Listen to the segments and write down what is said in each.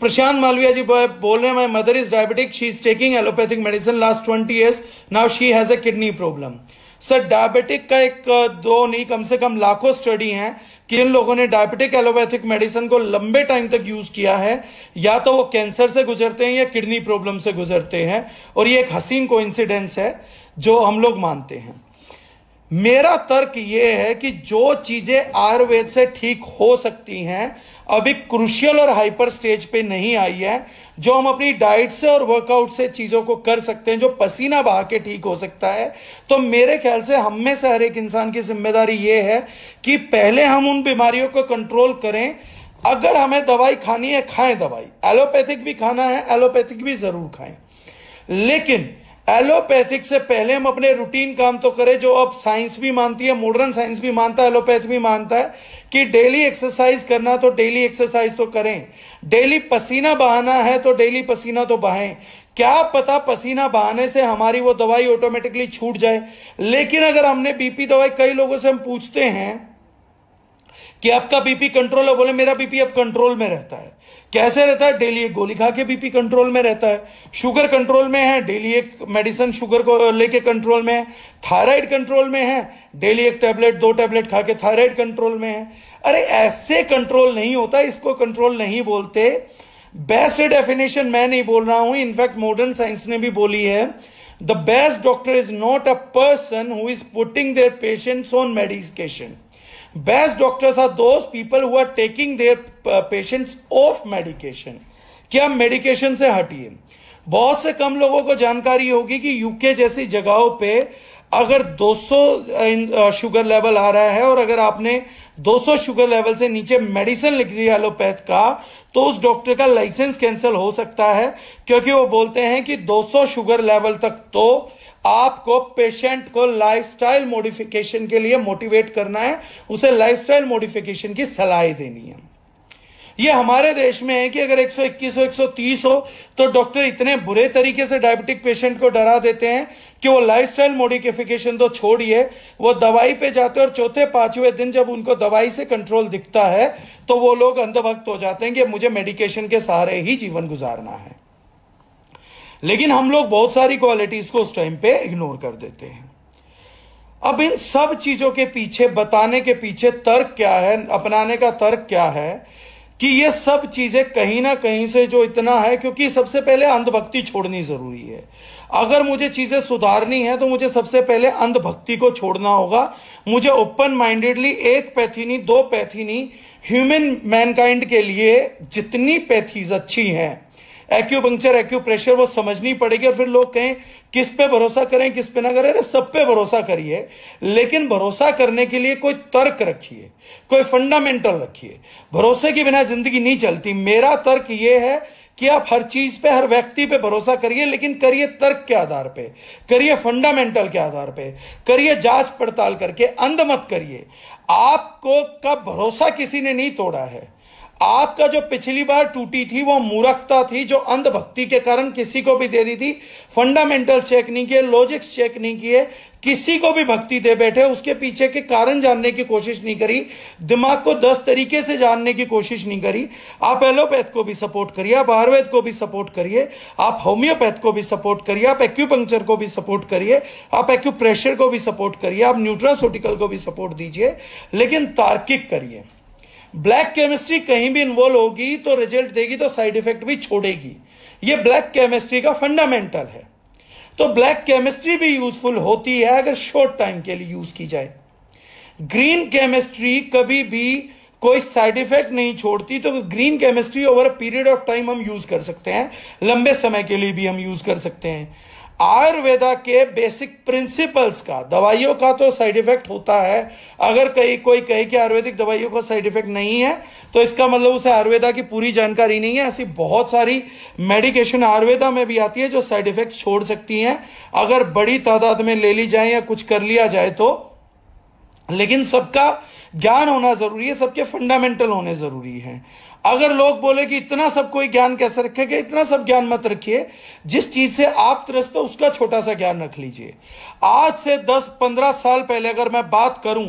प्रशांत मालविया जी बोल रहे हैं my mother is diabetic she is taking allopathic medicine last twenty years now she has a kidney problem sir diabetic का एक दो नहीं कम से कम लाखों स्टडी हैं कि इन लोगों ने डायबिटिक एलोपैथिक मेडिसिन को लंबे टाइम तक यूज किया है या तो वो कैंसर से गुजरते हैं या किडनी प्रॉब्लम से गुजरते हैं और ये एक हसीन को है जो हम लोग मानते हैं मेरा तर्क यह है कि जो चीजें आयुर्वेद से ठीक हो सकती हैं अभी क्रुशियल और हाइपर स्टेज पे नहीं आई है जो हम अपनी डाइट से और वर्कआउट से चीज़ों को कर सकते हैं जो पसीना बहा के ठीक हो सकता है तो मेरे ख्याल से हम में से हर एक इंसान की जिम्मेदारी ये है कि पहले हम उन बीमारियों को कंट्रोल करें अगर हमें दवाई खानी है खाएं दवाई एलोपैथिक भी खाना है एलोपैथिक भी जरूर खाएं लेकिन एलोपैथिक से पहले हम अपने रूटीन काम तो करें जो अब साइंस भी मानती है मॉडर्न साइंस भी मानता है एलोपैथ भी मानता है कि डेली एक्सरसाइज करना तो डेली एक्सरसाइज तो करें डेली पसीना बहाना है तो डेली पसीना तो बहाएं क्या पता पसीना बहाने से हमारी वो दवाई ऑटोमेटिकली छूट जाए लेकिन अगर हमने बीपी दवाई कई लोगों से हम पूछते हैं कि आपका बीपी कंट्रोल है बोले मेरा बीपी अब कंट्रोल में रहता है कैसे रहता है डेली एक गोली खा के बीपी कंट्रोल में रहता है शुगर कंट्रोल में है डेली एक मेडिसिन शुगर को लेके कंट्रोल में है थायराइड कंट्रोल में है डेली एक टैबलेट दो टैबलेट खा के थायराइड कंट्रोल में है अरे ऐसे कंट्रोल नहीं होता इसको कंट्रोल नहीं बोलते बेस्ट डेफिनेशन मैं नहीं बोल रहा हूं इनफैक्ट मॉडर्न साइंस ने भी बोली है the best doctor is not a person who is putting their patients on medication best doctors are those people who are taking their uh, patients off medication. आप मेडिकेशन से हटिए बहुत से कम लोगों को जानकारी होगी कि यूके जैसी जगहों पे अगर 200 शुगर लेवल आ रहा है और अगर आपने 200 शुगर लेवल से नीचे मेडिसिन लिख दिया एलोपैथ का तो उस डॉक्टर का लाइसेंस कैंसिल हो सकता है क्योंकि वो बोलते हैं कि 200 शुगर लेवल तक तो आपको पेशेंट को लाइफस्टाइल मॉडिफिकेशन के लिए मोटिवेट करना है उसे लाइफस्टाइल मॉडिफिकेशन की सलाह देनी है ये हमारे देश में है कि अगर 121 हो 130 हो तो डॉक्टर इतने बुरे तरीके से डायबिटिक पेशेंट को डरा देते हैं कि वो लाइफस्टाइल मॉडिफिकेशन तो छोड़िए वो दवाई पे जाते हैं और चौथे पांचवें दिन जब उनको दवाई से कंट्रोल दिखता है तो वो लोग अंधभक्त हो जाते हैं कि मुझे मेडिकेशन के सहारे ही जीवन गुजारना है लेकिन हम लोग बहुत सारी क्वालिटीज को उस टाइम पे इग्नोर कर देते हैं अब इन सब चीजों के पीछे बताने के पीछे तर्क क्या है अपनाने का तर्क क्या है कि ये सब चीजें कहीं ना कहीं से जो इतना है क्योंकि सबसे पहले अंधभक्ति छोड़नी जरूरी है अगर मुझे चीजें सुधारनी है तो मुझे सबसे पहले अंधभक्ति को छोड़ना होगा मुझे ओपन माइंडेडली एक पैथीनी दो पैथीनी ह्यूमन मैनकाइंड के लिए जितनी पैथीज अच्छी हैं एक्यूपंक्चर एक्यूप्रेशर वो समझनी पड़ेगी और फिर लोग कहें किस पे भरोसा करें किस पे ना करें अरे सब पे भरोसा करिए लेकिन भरोसा करने के लिए कोई तर्क रखिए कोई फंडामेंटल रखिए भरोसे के बिना जिंदगी नहीं चलती मेरा तर्क ये है कि आप हर चीज पे हर व्यक्ति पे भरोसा करिए लेकिन करिए तर्क के आधार पे करिए फंडामेंटल के आधार पे करिए जांच पड़ताल करके अंध मत करिए आपको कब भरोसा किसी ने नहीं तोड़ा है आपका जो पिछली बार टूटी थी वो मूर्खता थी जो अंधभक्ति के कारण किसी को भी दे रही थी फंडामेंटल चेक नहीं किए लॉजिक्स चेक नहीं किए किसी को भी भक्ति दे बैठे उसके पीछे के कारण जानने की कोशिश नहीं करी दिमाग को दस तरीके से जानने की कोशिश नहीं करी आप एलोपैथ को भी सपोर्ट करिए आप आयुर्वेद को भी सपोर्ट करिए आप होम्योपैथ को भी सपोर्ट करिए आप एक्यूपंक्चर को भी सपोर्ट करिए आप एक्यूप्रेशर को भी सपोर्ट करिए आप न्यूट्रासोटिकल को भी सपोर्ट दीजिए लेकिन तार्किक करिए ब्लैक केमिस्ट्री कहीं भी इन्वॉल्व होगी तो रिजल्ट देगी तो साइड इफेक्ट भी छोड़ेगी ये ब्लैक केमिस्ट्री का फंडामेंटल है तो ब्लैक केमिस्ट्री भी यूजफुल होती है अगर शॉर्ट टाइम के लिए यूज की जाए ग्रीन केमिस्ट्री कभी भी कोई साइड इफेक्ट नहीं छोड़ती तो green chemistry over a period of time हम यूज कर सकते हैं लंबे समय के लिए भी हम यूज कर सकते हैं आयुर्वेदा के बेसिक प्रिंसिपल्स का दवाइयों का तो साइड इफेक्ट होता है अगर कहीं कोई कहे कि आयुर्वेदिक दवाइयों का साइड इफेक्ट नहीं है तो इसका मतलब उसे आयुर्वेदा की पूरी जानकारी नहीं है ऐसी बहुत सारी मेडिकेशन आयुर्वेदा में भी आती है जो साइड इफेक्ट छोड़ सकती हैं अगर बड़ी तादाद में ले ली जाए या कुछ कर लिया जाए तो लेकिन सबका ज्ञान होना जरूरी है सबके फंडामेंटल होने जरूरी है अगर लोग बोले कि इतना सब कोई ज्ञान कैसे रखेगा इतना सब ज्ञान मत रखिए जिस चीज से आप त्रस्त हो उसका छोटा सा ज्ञान रख लीजिए आज से 10-15 साल पहले अगर मैं बात करूं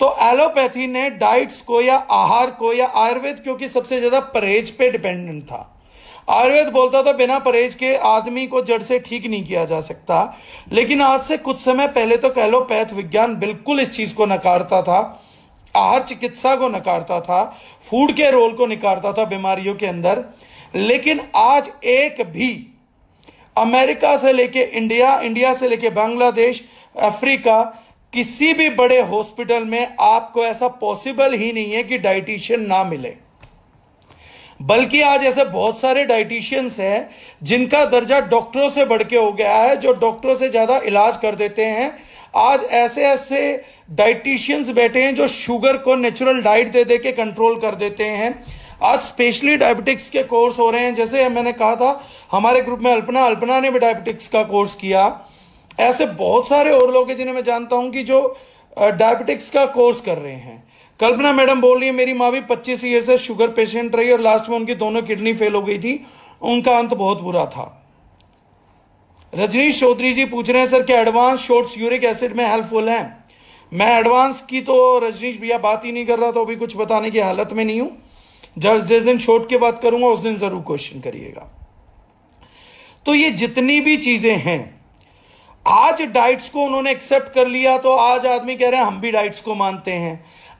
तो एलोपैथी ने डाइट्स को या आहार को या आयुर्वेद क्योंकि सबसे ज्यादा परहेज पे डिपेंडेंट था आयुर्वेद बोलता था बिना परहेज के आदमी को जड़ से ठीक नहीं किया जा सकता लेकिन आज से कुछ समय पहले तो कह लो पैथ विज्ञान बिल्कुल इस चीज को नकारता था आहार चिकित्सा को नकारता था फूड के रोल को नकारता था बीमारियों के अंदर लेकिन आज एक भी अमेरिका से लेके इंडिया इंडिया से लेके बांग्लादेश अफ्रीका किसी भी बड़े हॉस्पिटल में आपको ऐसा पॉसिबल ही नहीं है कि डाइटिशियन ना मिले बल्कि आज ऐसे बहुत सारे डाइटिशियंस हैं जिनका दर्जा डॉक्टरों से बढ़ के हो गया है जो डॉक्टरों से ज़्यादा इलाज कर देते हैं आज ऐसे ऐसे डाइटिशियंस बैठे हैं जो शुगर को नेचुरल डाइट दे दे के कंट्रोल कर देते हैं आज स्पेशली डायबिटिक्स के कोर्स हो रहे हैं जैसे मैंने कहा था हमारे ग्रुप में अल्पना अल्पना ने भी डायबिटिक्स का कोर्स किया ऐसे बहुत सारे और लोग हैं जिन्हें मैं जानता हूं कि जो डायबिटिक्स का कोर्स कर रहे हैं कल्पना मैडम बोल रही है मेरी माँ भी पच्चीस ईयर से शुगर पेशेंट रही और लास्ट में उनकी दोनों किडनी फेल हो गई थी उनका अंत बहुत बुरा था रजनीश चौधरी जी पूछ रहे हैं सर क्या एडवांस शॉर्ट्स यूरिक एसिड में हेल्पफुल है मैं एडवांस की तो रजनीश भैया बात ही नहीं कर रहा तो अभी कुछ बताने की हालत में नहीं हूं जब जिस दिन शॉर्ट की बात करूंगा उस दिन जरूर क्वेश्चन करिएगा तो ये जितनी भी चीजें हैं आज डाइट्स को उन्होंने एक्सेप्ट कर लिया तो आज आदमी कह रहे हैं हम भी डाइट्स को मानते हैं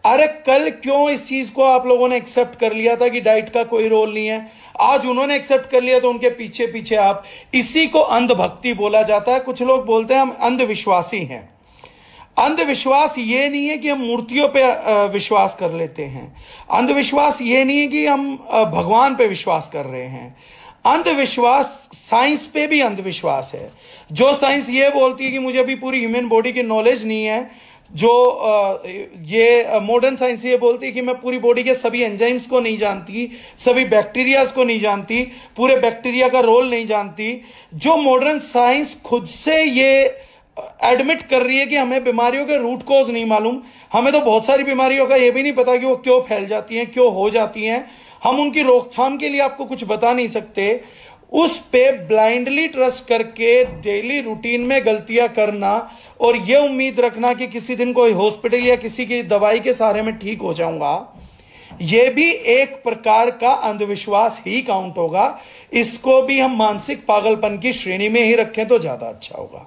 अरे कल क्यों इस चीज को आप लोगों ने एक्सेप्ट कर लिया था कि डाइट का कोई रोल नहीं है आज उन्होंने एक्सेप्ट कर लिया तो उनके पीछे पीछे आप इसी को अंधभक्ति बोला जाता है कुछ लोग बोलते हैं हम अंधविश्वासी हैं अंधविश्वास ये नहीं है कि हम मूर्तियों पे विश्वास कर लेते हैं अंधविश्वास ये नहीं है कि हम भगवान पे विश्वास कर रहे हैं अंधविश्वास साइंस पे भी अंधविश्वास है जो साइंस ये बोलती है कि मुझे अभी पूरी ह्यूमन बॉडी की नॉलेज नहीं है जो ये मॉडर्न साइंस ये बोलती है कि मैं पूरी बॉडी के सभी एंजाइम्स को नहीं जानती सभी बैक्टीरियाज को नहीं जानती पूरे बैक्टीरिया का रोल नहीं जानती जो मॉडर्न साइंस खुद से ये एडमिट कर रही है कि हमें बीमारियों के रूट कॉज नहीं मालूम हमें तो बहुत सारी बीमारियों का ये भी नहीं पता कि वो क्यों फैल जाती हैं क्यों हो जाती हैं हम उनकी रोकथाम के लिए आपको कुछ बता नहीं सकते उस पे ब्लाइंडली ट्रस्ट करके डेली रूटीन में गलतियां करना और यह उम्मीद रखना कि किसी दिन कोई हॉस्पिटल या किसी की दवाई के सहारे में ठीक हो जाऊंगा यह भी एक प्रकार का अंधविश्वास ही काउंट होगा इसको भी हम मानसिक पागलपन की श्रेणी में ही रखें तो ज्यादा अच्छा होगा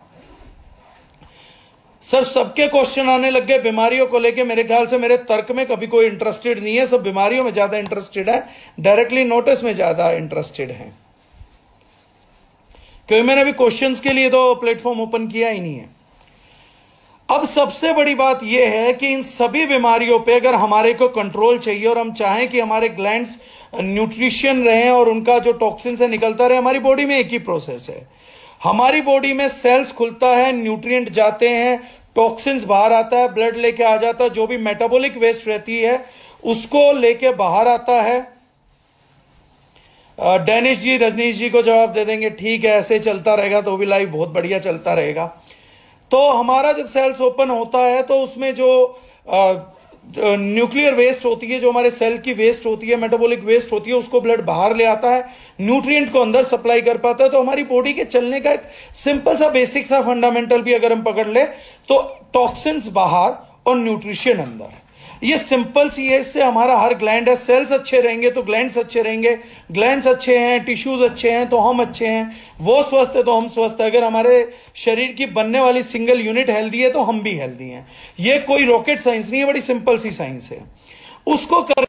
सर सबके क्वेश्चन आने लग गए बीमारियों को लेके मेरे ख्याल से मेरे तर्क में कभी कोई इंटरेस्टेड नहीं है सब बीमारियों में ज्यादा इंटरेस्टेड है डायरेक्टली नोटिस में ज्यादा इंटरेस्टेड है क्योंकि मैंने अभी क्वेश्चन के लिए तो प्लेटफॉर्म ओपन किया ही नहीं है अब सबसे बड़ी बात यह है कि इन सभी बीमारियों पे अगर हमारे को कंट्रोल चाहिए और हम चाहें कि हमारे ग्लैंड्स न्यूट्रिशन रहें और उनका जो टॉक्सिन से निकलता रहे हमारी बॉडी में एक ही प्रोसेस है हमारी बॉडी में सेल्स खुलता है न्यूट्रिएंट जाते हैं टॉक्सिन्स बाहर आता है ब्लड लेके आ जाता है जो भी मेटाबॉलिक वेस्ट रहती है उसको लेके बाहर आता है डेनिश जी रजनीश जी को जवाब दे देंगे ठीक है ऐसे चलता रहेगा तो भी लाइव बहुत बढ़िया चलता रहेगा तो हमारा जब सेल्स ओपन होता है तो उसमें जो न्यूक्लियर वेस्ट होती है जो हमारे सेल की वेस्ट होती है मेटाबॉलिक वेस्ट होती है उसको ब्लड बाहर ले आता है न्यूट्रिएंट को अंदर सप्लाई कर पाता है तो हमारी बॉडी के चलने का एक सिंपल सा बेसिक सा फंडामेंटल भी अगर हम पकड़ ले तो टॉक्सिन्स बाहर और न्यूट्रिशन अंदर ये सिंपल सी है इससे हमारा हर ग्लैंड है सेल्स अच्छे रहेंगे तो ग्लैंड्स अच्छे रहेंगे ग्लैंड्स अच्छे हैं टिश्यूज अच्छे हैं तो हम अच्छे हैं वो स्वस्थ है तो हम स्वस्थ है अगर हमारे शरीर की बनने वाली सिंगल यूनिट हेल्दी है तो हम भी हेल्दी हैं ये कोई रॉकेट साइंस नहीं है बड़ी सिंपल सी साइंस है उसको कर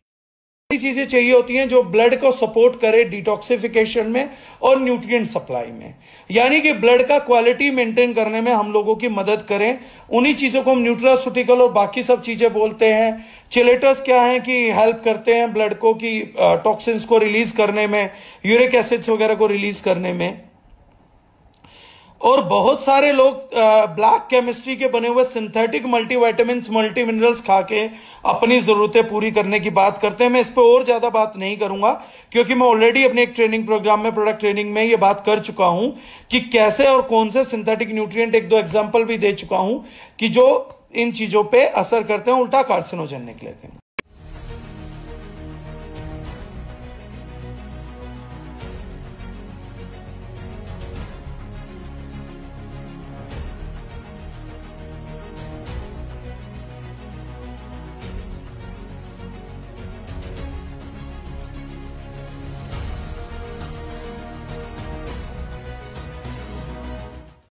ऐसी चीज़ें चाहिए होती हैं जो ब्लड को सपोर्ट करे डिटॉक्सिफिकेशन में और न्यूट्रिएंट सप्लाई में यानी कि ब्लड का क्वालिटी मेंटेन करने में हम लोगों की मदद करें उन्हीं चीज़ों को हम न्यूट्रासुटिकल और बाकी सब चीज़ें बोलते हैं चिलेटर्स क्या है कि हेल्प करते हैं ब्लड को कि टॉक्सिन्स को रिलीज करने में यूरिक एसिड्स वगैरह को रिलीज करने में और बहुत सारे लोग ब्लैक केमिस्ट्री के बने हुए सिंथेटिक मल्टीवाइटामिन मल्टी मिनरल्स खा के अपनी ज़रूरतें पूरी करने की बात करते हैं मैं इस पर और ज़्यादा बात नहीं करूंगा क्योंकि मैं ऑलरेडी अपने एक ट्रेनिंग प्रोग्राम में प्रोडक्ट ट्रेनिंग में ये बात कर चुका हूं कि कैसे और कौन से सिंथेटिक न्यूट्रिय एक दो एग्जाम्पल भी दे चुका हूं कि जो इन चीज़ों पर असर करते हैं उल्टा कार्सिनोजन निकले थे